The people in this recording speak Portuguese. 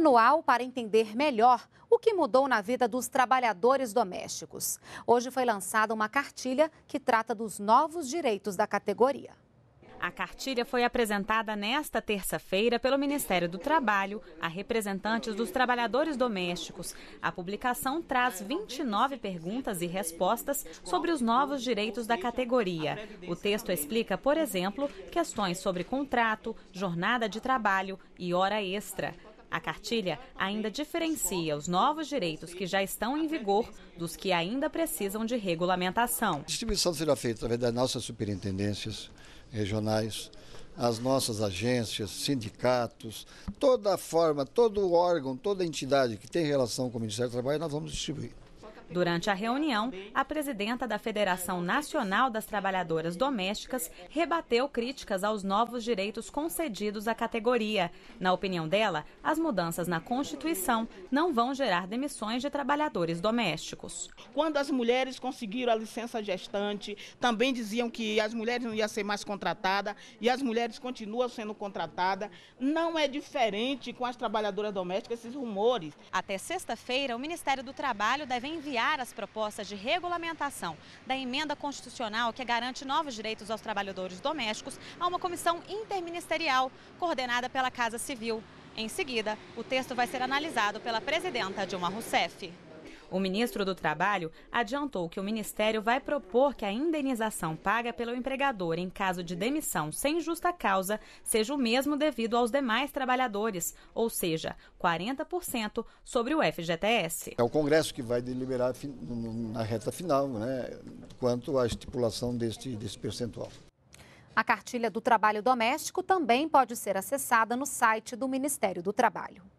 manual para entender melhor o que mudou na vida dos trabalhadores domésticos. Hoje foi lançada uma cartilha que trata dos novos direitos da categoria. A cartilha foi apresentada nesta terça-feira pelo Ministério do Trabalho a representantes dos trabalhadores domésticos. A publicação traz 29 perguntas e respostas sobre os novos direitos da categoria. O texto explica, por exemplo, questões sobre contrato, jornada de trabalho e hora extra. A cartilha ainda diferencia os novos direitos que já estão em vigor dos que ainda precisam de regulamentação. A distribuição será feita através das nossas superintendências regionais, as nossas agências, sindicatos, toda a forma, todo órgão, toda entidade que tem relação com o Ministério do Trabalho, nós vamos distribuir. Durante a reunião, a presidenta da Federação Nacional das Trabalhadoras Domésticas rebateu críticas aos novos direitos concedidos à categoria. Na opinião dela, as mudanças na Constituição não vão gerar demissões de trabalhadores domésticos. Quando as mulheres conseguiram a licença gestante, também diziam que as mulheres não iam ser mais contratadas e as mulheres continuam sendo contratadas. Não é diferente com as trabalhadoras domésticas esses rumores. Até sexta-feira, o Ministério do Trabalho deve enviar as propostas de regulamentação da emenda constitucional que garante novos direitos aos trabalhadores domésticos a uma comissão interministerial coordenada pela Casa Civil. Em seguida, o texto vai ser analisado pela presidenta Dilma Rousseff. O ministro do Trabalho adiantou que o ministério vai propor que a indenização paga pelo empregador em caso de demissão sem justa causa seja o mesmo devido aos demais trabalhadores, ou seja, 40% sobre o FGTS. É o Congresso que vai deliberar na reta final né, quanto à estipulação deste, desse percentual. A cartilha do trabalho doméstico também pode ser acessada no site do Ministério do Trabalho.